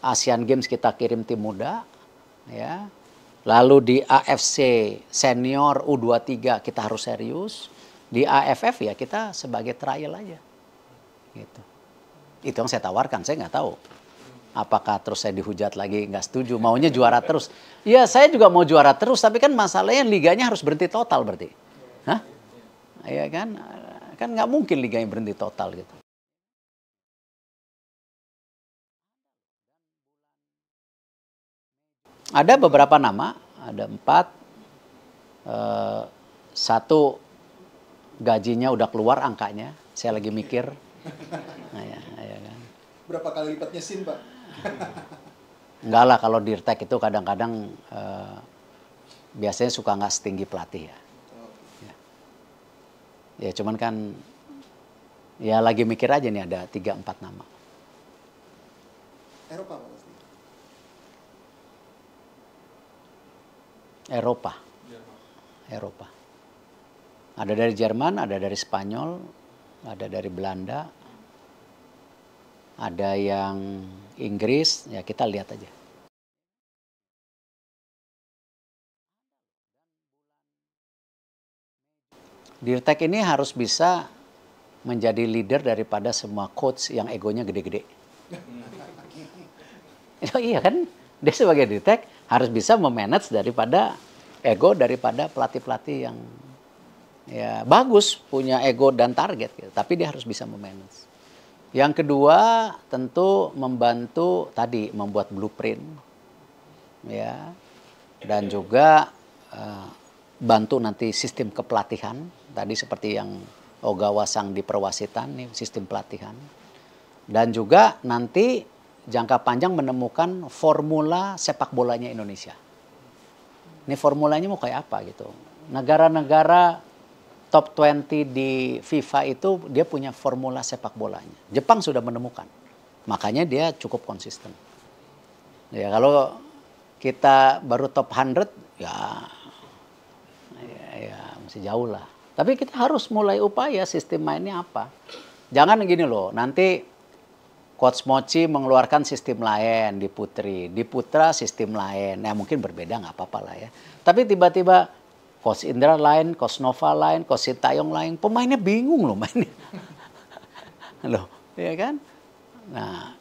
ASEAN Games kita kirim tim muda ya Lalu di AFC senior U23 kita harus serius. Di AFF ya kita sebagai trial aja. Gitu. Itu yang saya tawarkan, saya nggak tahu. Apakah terus saya dihujat lagi, nggak setuju, maunya juara terus. ya saya juga mau juara terus, tapi kan masalahnya liganya harus berhenti total berarti. Hah? Iya kan? Kan nggak mungkin liganya berhenti total gitu. ada beberapa nama, ada empat. Eh, satu gajinya udah keluar angkanya, saya lagi mikir. Nah, ya, ya kan. Berapa kali lipatnya sin pak? Enggak lah kalau dirtek itu kadang-kadang eh, biasanya suka nggak setinggi pelatih ya. ya. Ya cuman kan ya lagi mikir aja nih ada tiga empat nama. Eropa pak? Eropa. Eropa. Ada dari Jerman, ada dari Spanyol, ada dari Belanda, ada yang Inggris, ya kita lihat aja. Dirtek ini harus bisa menjadi leader daripada semua coach yang egonya gede-gede. Hmm. Oh, iya kan? Dia sebagai detek harus bisa memanage daripada ego daripada pelatih-pelatih yang ya bagus punya ego dan target gitu. Tapi dia harus bisa memanage. Yang kedua tentu membantu tadi membuat blueprint ya dan juga uh, bantu nanti sistem kepelatihan tadi seperti yang Ogawa Sang di Perwasitan nih sistem pelatihan dan juga nanti jangka panjang menemukan formula sepak bolanya Indonesia. Ini formulanya mau kayak apa gitu. Negara-negara top 20 di FIFA itu dia punya formula sepak bolanya. Jepang sudah menemukan. Makanya dia cukup konsisten. Ya kalau kita baru top 100 ya ya, ya masih jauh lah. Tapi kita harus mulai upaya sistem mainnya apa. Jangan gini loh, nanti Coach Mochi mengeluarkan sistem lain di Putri, di Putra sistem lain. Nah mungkin berbeda nggak apa-apa lah ya. Tapi tiba-tiba Coach Indra lain, Coach Nova lain, Coach Sintayong lain. Pemainnya bingung loh mainnya. loh, ya kan? Nah,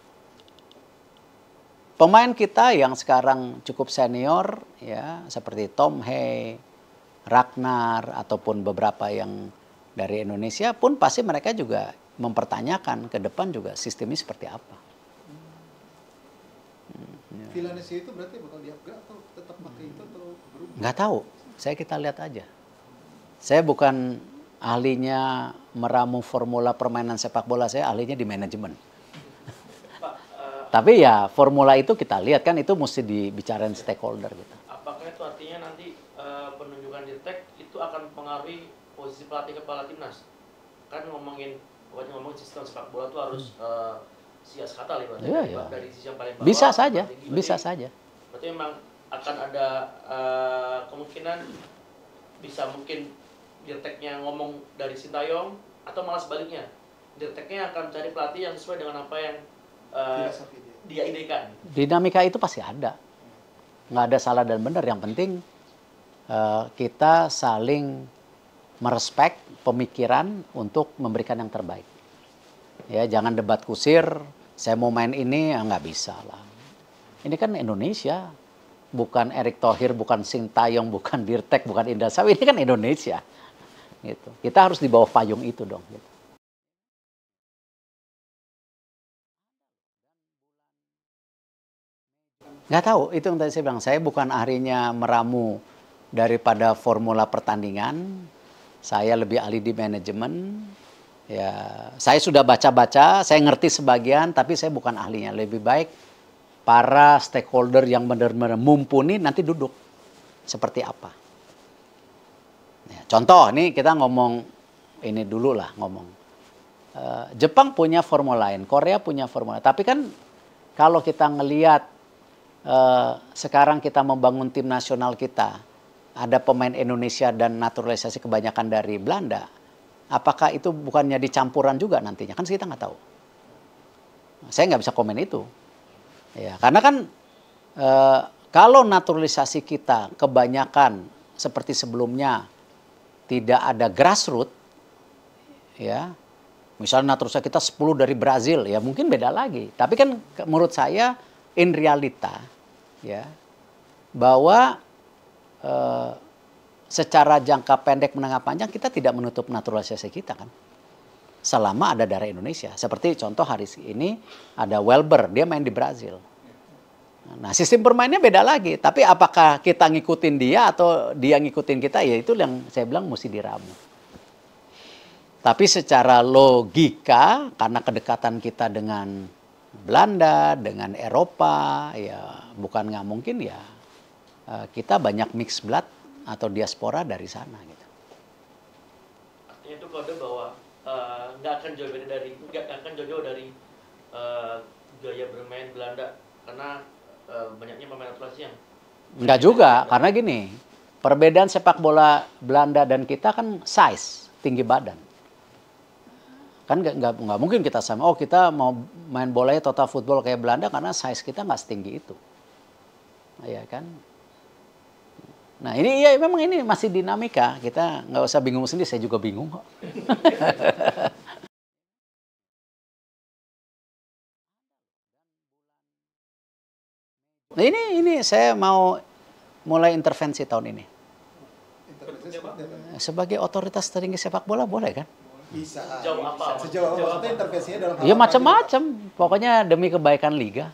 pemain kita yang sekarang cukup senior ya seperti Tom Hay, Ragnar ataupun beberapa yang dari Indonesia pun pasti mereka juga mempertanyakan ke depan juga sistem ini seperti apa. Filanesi hmm, ya. itu berarti bakal diupgrade atau tetap pakai itu atau berubah? Nggak tahu, saya kita lihat aja. Saya bukan ahlinya meramu formula permainan sepak bola, saya ahlinya di manajemen. Eh, Tapi ya formula itu kita lihat kan itu mesti dibicarain stakeholder gitu. Apakah itu artinya nanti e, penunjukan di tech itu akan mempengaruhi posisi pelatih kepala timnas? Kan ngomongin pokoknya ngomong sistem sepak bola tuh harus uh, sias kata lah ya, ya. dari sisi yang paling bawah bisa saja tinggi, bisa berarti, saja berarti memang akan ada uh, kemungkinan bisa mungkin dirteknya ngomong dari sintayong atau malah sebaliknya dirteknya akan cari pelatih yang sesuai dengan apa yang uh, dia idekan dinamika itu pasti ada nggak ada salah dan benar yang penting uh, kita saling merespek pemikiran untuk memberikan yang terbaik. Ya, jangan debat kusir, saya mau main ini, ya nggak bisa lah. Ini kan Indonesia, bukan Erick Thohir, bukan Sintayong, bukan Birtek, bukan Indra Sawi, ini kan Indonesia. Gitu. Kita harus di bawah payung itu dong. Gitu. Nggak tahu, itu yang tadi saya bilang. Saya bukan ahlinya meramu daripada formula pertandingan, saya lebih ahli di manajemen. Ya, saya sudah baca-baca, saya ngerti sebagian, tapi saya bukan ahlinya. Lebih baik para stakeholder yang benar-benar mumpuni nanti duduk seperti apa. Ya, contoh, nih kita ngomong ini dulu lah ngomong. E, Jepang punya formula lain, Korea punya formula. Tapi kan kalau kita ngeliat e, eh, sekarang kita membangun tim nasional kita, ada pemain Indonesia dan naturalisasi kebanyakan dari Belanda, apakah itu bukannya dicampuran juga nantinya? Kan kita nggak tahu. Saya nggak bisa komen itu. Ya, karena kan e, kalau naturalisasi kita kebanyakan seperti sebelumnya tidak ada grassroot, ya, misalnya naturalisasi kita 10 dari Brazil, ya mungkin beda lagi. Tapi kan menurut saya in realita, ya, bahwa Eh, secara jangka pendek menengah panjang kita tidak menutup naturalisasi kita kan. Selama ada darah Indonesia. Seperti contoh hari ini ada Welber, dia main di Brazil. Nah sistem permainnya beda lagi. Tapi apakah kita ngikutin dia atau dia ngikutin kita ya itu yang saya bilang mesti diramu. Tapi secara logika karena kedekatan kita dengan Belanda, dengan Eropa, ya bukan nggak mungkin ya Eh, kita banyak mix blood atau diaspora dari sana gitu. Artinya itu kode bahwa eh, nggak uh, akan jauh beda dari nggak akan jauh jauh dari uh, gaya bermain Belanda karena uh, banyaknya pemain naturalisasi yang nggak juga karena gini perbedaan sepak bola Belanda dan kita kan size tinggi badan kan nggak nggak mungkin kita sama oh kita mau main bolanya total football kayak Belanda karena size kita nggak setinggi itu ya kan Nah ini ya memang ini masih dinamika. Kita nggak usah bingung sendiri. Saya juga bingung kok. nah ini ini saya mau mulai intervensi tahun ini. Sebagai otoritas tertinggi sepak bola boleh kan? Bisa. Sejauh apa? Sejauh apa? apa? intervensinya dalam Ya macam-macam. Gitu? Pokoknya demi kebaikan liga.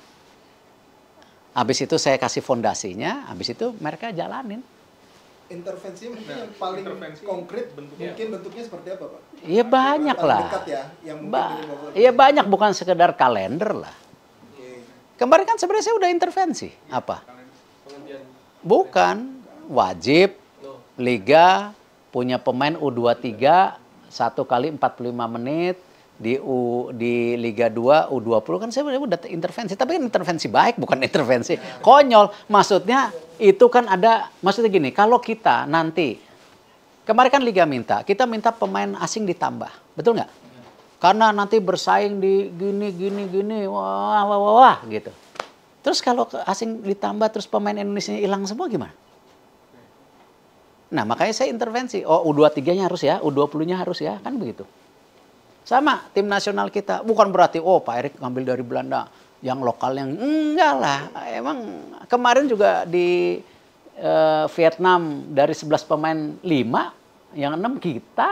Habis itu saya kasih fondasinya, habis itu mereka jalanin intervensi nah, mungkin nah, yang paling konkret bentuknya. mungkin bentuknya seperti apa pak? Iya banyak lah. Dekat ya, yang ba iya banyak bukan sekedar kalender lah. Okay. Kemarin kan sebenarnya saya udah intervensi iya, apa? Bukan wajib liga punya pemain U23 satu kali 45 menit di U, di Liga 2 U20 kan saya udah intervensi tapi kan intervensi baik bukan intervensi konyol maksudnya itu kan ada maksudnya gini kalau kita nanti kemarin kan Liga minta kita minta pemain asing ditambah betul nggak karena nanti bersaing di gini gini gini wah wah wah, wah gitu terus kalau asing ditambah terus pemain Indonesia hilang semua gimana Nah, makanya saya intervensi. Oh, U23-nya harus ya, U20-nya harus ya, kan begitu. Sama tim nasional kita. Bukan berarti, oh Pak Erik ngambil dari Belanda. Yang lokal yang enggak lah. Emang kemarin juga di uh, Vietnam dari 11 pemain 5, yang 6 kita.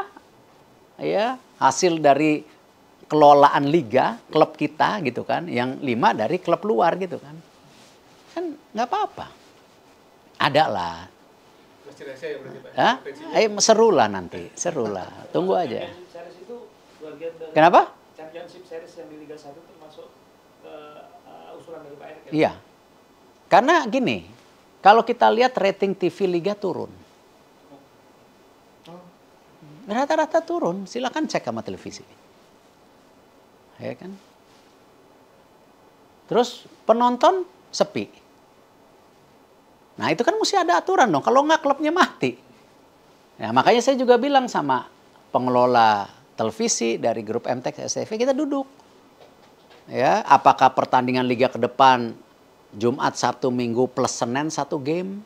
Ya, hasil dari kelolaan liga, klub kita gitu kan. Yang 5 dari klub luar gitu kan. Kan nggak apa-apa. Ada lah Eh, seru lah nanti, seru lah. Tunggu aja. Kenapa? Championship Series yang di Liga 1 termasuk uh, uh, usulan dari Pak Erick. Ya? Iya. Karena gini, kalau kita lihat rating TV Liga turun. Rata-rata turun, silakan cek sama televisi. Ya kan? Terus penonton sepi. Nah itu kan mesti ada aturan dong, kalau nggak klubnya mati. Ya, makanya saya juga bilang sama pengelola televisi, dari grup MTEK, STV, kita duduk. Ya, apakah pertandingan liga ke depan Jumat, Sabtu, Minggu plus Senin satu game?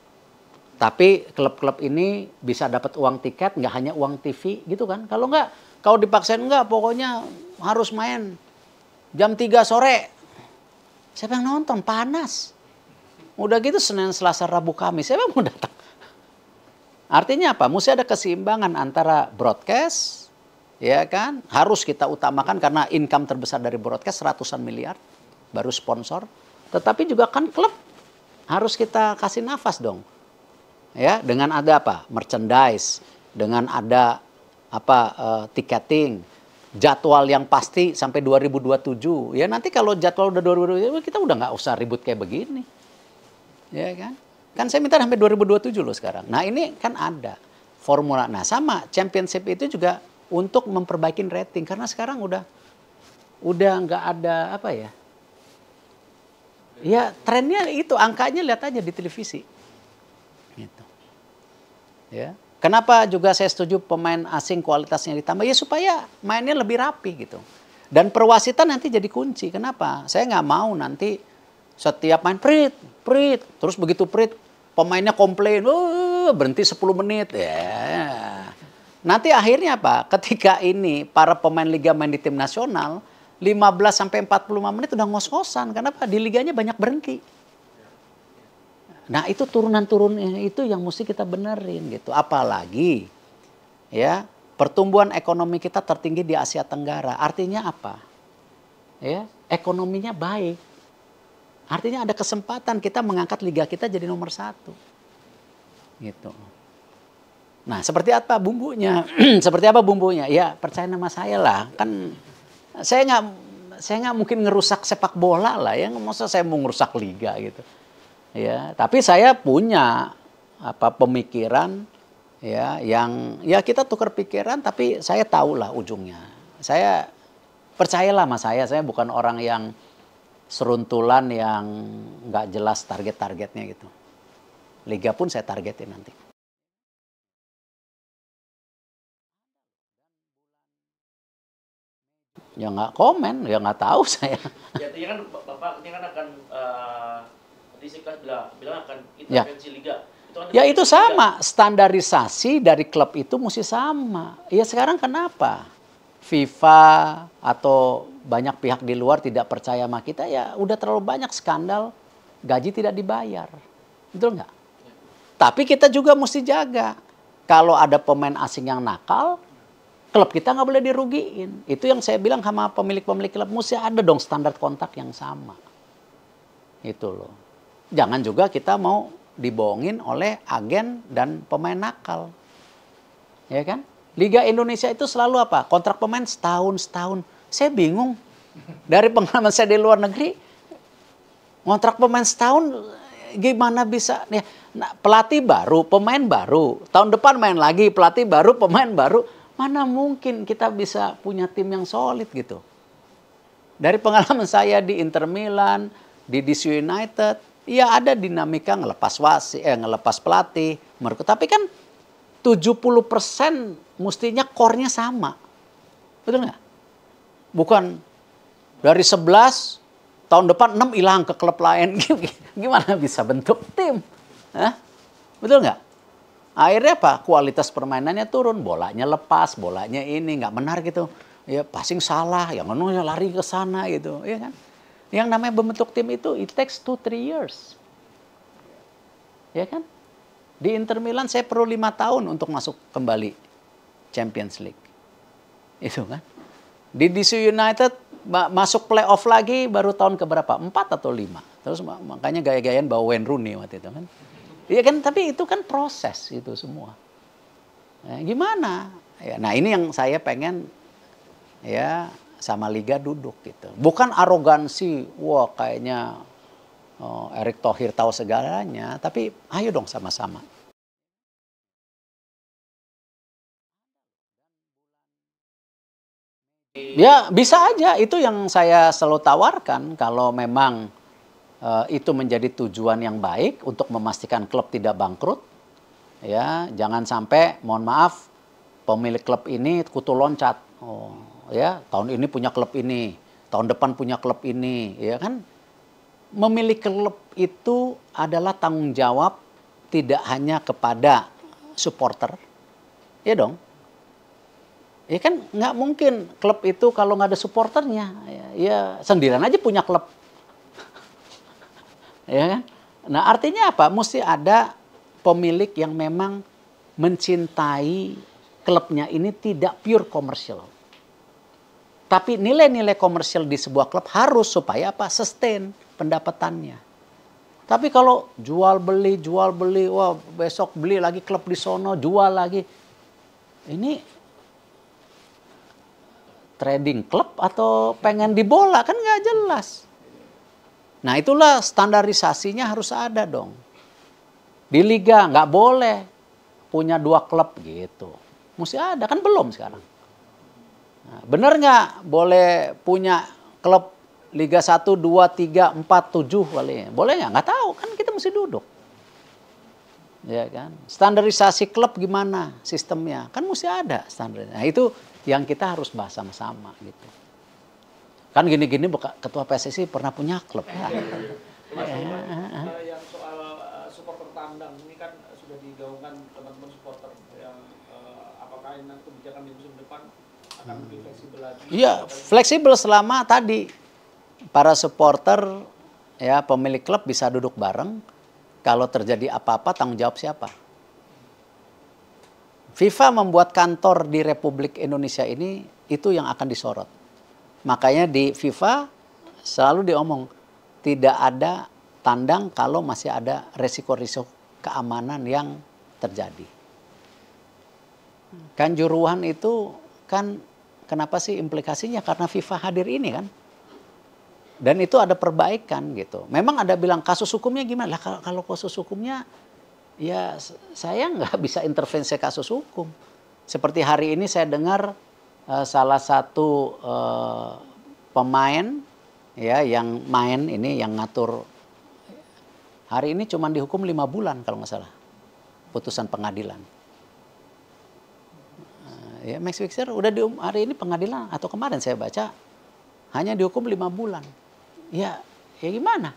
Tapi klub-klub ini bisa dapat uang tiket, nggak hanya uang TV gitu kan. Kalau nggak, kalau dipaksain nggak, pokoknya harus main jam 3 sore. Siapa yang nonton? Panas. Udah gitu Senin, Selasa, Rabu, Kamis. Siapa yang mau datang? Artinya apa? Mesti ada keseimbangan antara broadcast, ya kan harus kita utamakan karena income terbesar dari broadcast ratusan miliar baru sponsor tetapi juga kan klub harus kita kasih nafas dong ya dengan ada apa merchandise dengan ada apa uh, eh, tiketing jadwal yang pasti sampai 2027 ya nanti kalau jadwal udah 2027 kita udah nggak usah ribut kayak begini ya kan kan saya minta sampai 2027 loh sekarang nah ini kan ada formula nah sama championship itu juga untuk memperbaiki rating karena sekarang udah udah nggak ada apa ya ya trennya itu angkanya lihat aja di televisi gitu ya kenapa juga saya setuju pemain asing kualitasnya ditambah ya supaya mainnya lebih rapi gitu dan perwasitan nanti jadi kunci kenapa saya nggak mau nanti setiap main prit prit terus begitu prit pemainnya komplain berhenti 10 menit ya yeah Nanti akhirnya apa? Ketika ini para pemain liga main di tim nasional 15 sampai 45 menit udah ngos-ngosan. Kenapa? Di liganya banyak berhenti. Nah, itu turunan-turunnya itu yang mesti kita benerin gitu. Apalagi ya, pertumbuhan ekonomi kita tertinggi di Asia Tenggara. Artinya apa? Ya, ekonominya baik. Artinya ada kesempatan kita mengangkat liga kita jadi nomor satu. Gitu. Nah, seperti apa bumbunya? seperti apa bumbunya? Ya, percaya nama saya lah. Kan saya nggak saya nggak mungkin ngerusak sepak bola lah ya. Masa saya mau ngerusak liga gitu. Ya, tapi saya punya apa pemikiran ya yang ya kita tukar pikiran tapi saya tahu lah ujungnya. Saya percayalah sama saya, saya bukan orang yang seruntulan yang nggak jelas target-targetnya gitu. Liga pun saya targetin nanti. Ya nggak komen, ya nggak tahu saya. Ya, artinya kan Bapak ini kan akan uh, eh, disikat bilang, bilang akan ya. intervensi ya. liga. Itu kan ya itu sama, standarisasi dari klub itu mesti sama. Ya sekarang kenapa? FIFA atau banyak pihak di luar tidak percaya sama kita ya udah terlalu banyak skandal gaji tidak dibayar. Betul nggak? Ya. Tapi kita juga mesti jaga. Kalau ada pemain asing yang nakal, klub kita nggak boleh dirugiin. Itu yang saya bilang sama pemilik-pemilik klub mesti ada dong standar kontak yang sama. Itu loh. Jangan juga kita mau dibohongin oleh agen dan pemain nakal. Ya kan? Liga Indonesia itu selalu apa? Kontrak pemain setahun setahun. Saya bingung. Dari pengalaman saya di luar negeri, kontrak pemain setahun gimana bisa? Ya, nah, pelatih baru, pemain baru, tahun depan main lagi, pelatih baru, pemain baru Mana mungkin kita bisa punya tim yang solid gitu. Dari pengalaman saya di Inter Milan, di DC United, ya ada dinamika ngelepas wasi, eh, ngelepas pelatih, mereka. Tapi kan 70% mestinya core-nya sama. Betul nggak? Bukan dari 11 tahun depan 6 hilang ke klub lain. Gimana bisa bentuk tim? Hah? Betul nggak? Akhirnya apa? Kualitas permainannya turun, bolanya lepas, bolanya ini nggak menarik gitu. Ya passing salah, yang anu, ngomongnya lari ke sana gitu, ya kan? Yang namanya membentuk tim itu it takes two three years, ya kan? Di Inter Milan saya perlu lima tahun untuk masuk kembali Champions League, itu kan? Di DC United masuk playoff lagi baru tahun keberapa? Empat atau lima? Terus makanya gaya-gayaan bawa Wayne Rooney waktu itu kan? Iya kan, tapi itu kan proses itu semua. Nah, gimana? Ya, nah ini yang saya pengen ya sama liga duduk gitu. Bukan arogansi, wah kayaknya oh, Erick Thohir tahu segalanya, tapi ayo dong sama-sama. Ya bisa aja itu yang saya selalu tawarkan kalau memang Eh, itu menjadi tujuan yang baik untuk memastikan klub tidak bangkrut. Ya, jangan sampai mohon maaf pemilik klub ini kutu loncat. Oh, ya, tahun ini punya klub ini, tahun depan punya klub ini, ya kan? Memiliki klub itu adalah tanggung jawab tidak hanya kepada supporter. Ya dong. Ya kan nggak mungkin klub itu kalau nggak ada supporternya. Ya, ya sendirian aja punya klub ya kan? Nah, artinya apa? Mesti ada pemilik yang memang mencintai klubnya ini tidak pure komersial. Tapi nilai-nilai komersial di sebuah klub harus supaya apa? sustain pendapatannya. Tapi kalau jual beli, jual beli, wah besok beli lagi klub di sono, jual lagi. Ini trading klub atau pengen di bola kan nggak jelas. Nah itulah standarisasinya harus ada dong. Di liga nggak boleh punya dua klub gitu. Mesti ada kan belum sekarang. Nah, bener nggak boleh punya klub Liga 1, 2, 3, 4, 7 kali. Boleh nggak? Nggak tahu kan kita mesti duduk. Ya kan? Standarisasi klub gimana sistemnya? Kan mesti ada standarnya Nah itu yang kita harus bahas sama-sama gitu. Kan gini-gini ketua PSSI pernah punya klub. Ya. Mas, yang soal eh, supporter tandang ini kan sudah digaungkan teman-teman supporter yang uh, apakah ini kebijakan di musim depan akan lebih fleksibel lagi? Iya, fleksibel selama tadi para supporter ya pemilik klub bisa duduk bareng. Kalau terjadi apa-apa tanggung jawab siapa? FIFA membuat kantor di Republik Indonesia ini itu yang akan disorot. Makanya di FIFA selalu diomong tidak ada tandang kalau masih ada resiko-risiko keamanan yang terjadi. Kan juruhan itu kan kenapa sih implikasinya karena FIFA hadir ini kan. Dan itu ada perbaikan gitu. Memang ada bilang kasus hukumnya gimana? Lah kalau kasus hukumnya ya saya nggak bisa intervensi kasus hukum. Seperti hari ini saya dengar Eh, salah satu uh, pemain ya yang main ini yang ngatur hari ini cuma dihukum lima bulan kalau nggak salah putusan pengadilan. Uh, ya Max Fixer udah di hari ini pengadilan atau kemarin saya baca hanya dihukum lima bulan. Ya ya gimana?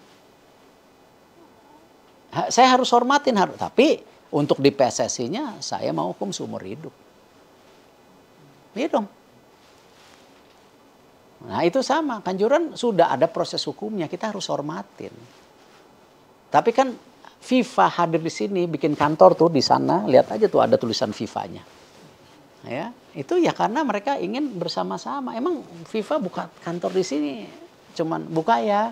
Ha, saya harus hormatin harus tapi untuk di PSSI-nya saya mau hukum seumur hidup. Iya dong. Nah itu sama, kanjuran sudah ada proses hukumnya, kita harus hormatin. Tapi kan FIFA hadir di sini, bikin kantor tuh di sana, lihat aja tuh ada tulisan FIFA-nya. Ya, itu ya karena mereka ingin bersama-sama. Emang FIFA buka kantor di sini, cuman buka ya.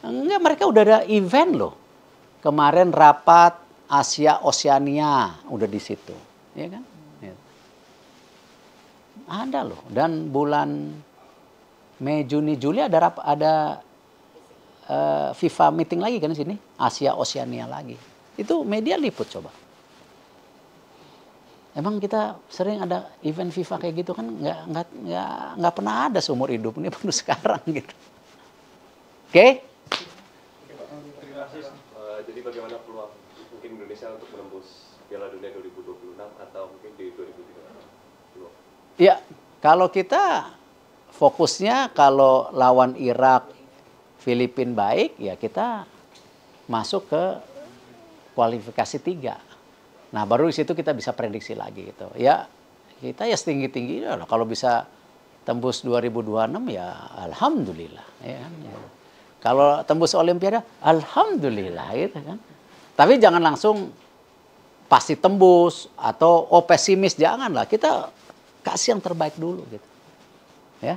Enggak, mereka udah ada event loh. Kemarin rapat Asia Oceania udah di situ, ya kan? Ada loh. Dan bulan Mei, Juni, Juli ada rap, ada uh, FIFA meeting lagi kan di sini, Asia Oceania lagi. Itu media liput coba. Emang kita sering ada event FIFA kayak gitu kan nggak nggak nggak nggak pernah ada seumur hidup ini baru sekarang gitu. Oke? Okay? Eh, jadi bagaimana peluang mungkin Indonesia untuk menembus Piala Dunia 2026 atau mungkin di 2030? ya kalau kita fokusnya kalau lawan Irak, Filipin baik, ya kita masuk ke kualifikasi tiga. Nah baru di situ kita bisa prediksi lagi gitu. Ya kita ya setinggi tinggi loh. Kalau bisa tembus 2026 ya alhamdulillah. Ya kan? ya. Kalau tembus Olimpiade alhamdulillah gitu kan. Tapi jangan langsung pasti tembus atau oh pesimis janganlah kita kasih yang terbaik dulu gitu. Yeah.